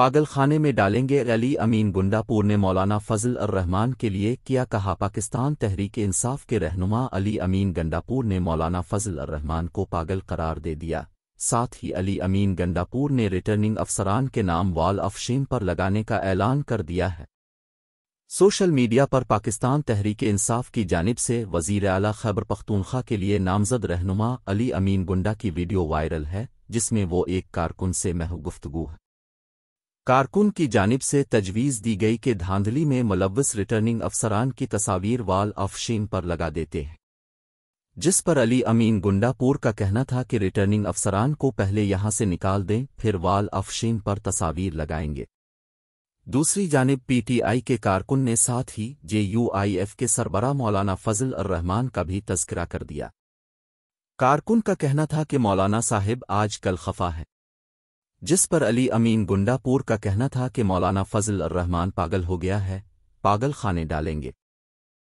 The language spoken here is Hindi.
पागलखाने में डालेंगे अली अमीन गुंडापुर ने मौलाना फजल अर रहमान के लिए किया कहा पाकिस्तान तहरीक इंसाफ के रहनुमा अली अमीन गंडापुर ने मौलाना फजल अर रहमान को पागल करार दे दिया साथ ही अली अमीन गंडापुर ने रिटर्निंग अफसरान के नाम वाल अफशीम पर लगाने का ऐलान कर दिया है सोशल मीडिया पर पाकिस्तान तहरीक इंसाफ की जानब से वजीर अला खैबर पख्तूनख्वा के लिए नामजद रहनुमा अली अमीन गुंडा की वीडियो वायरल है जिसमें वो एक कारकुन से महगुफ्तगु गुफ्तगु है कारकुन की जानिब से तजवीज़ दी गई कि धांधली में मुलवस रिटर्निंग अफसरान की तस्वीर वाल अफशीन पर लगा देते हैं जिस पर अली अमीन गुंडापुर का कहना था कि रिटर्निंग अफसरान को पहले यहां से निकाल दें फिर वाल अफशीन पर तस्वीर लगाएंगे दूसरी जानब पीटीआई के कारकुन ने साथ ही जेयूआईएफ के सरबरा मौलाना फजल अर रहमान का भी तस्करा कर दिया कारकुन का कहना था कि मौलाना साहिब आज कल खफा है जिस पर अली अमीन गुंडापुर का कहना था कि मौलाना फजल रहमान पागल हो गया है पागल खाने डालेंगे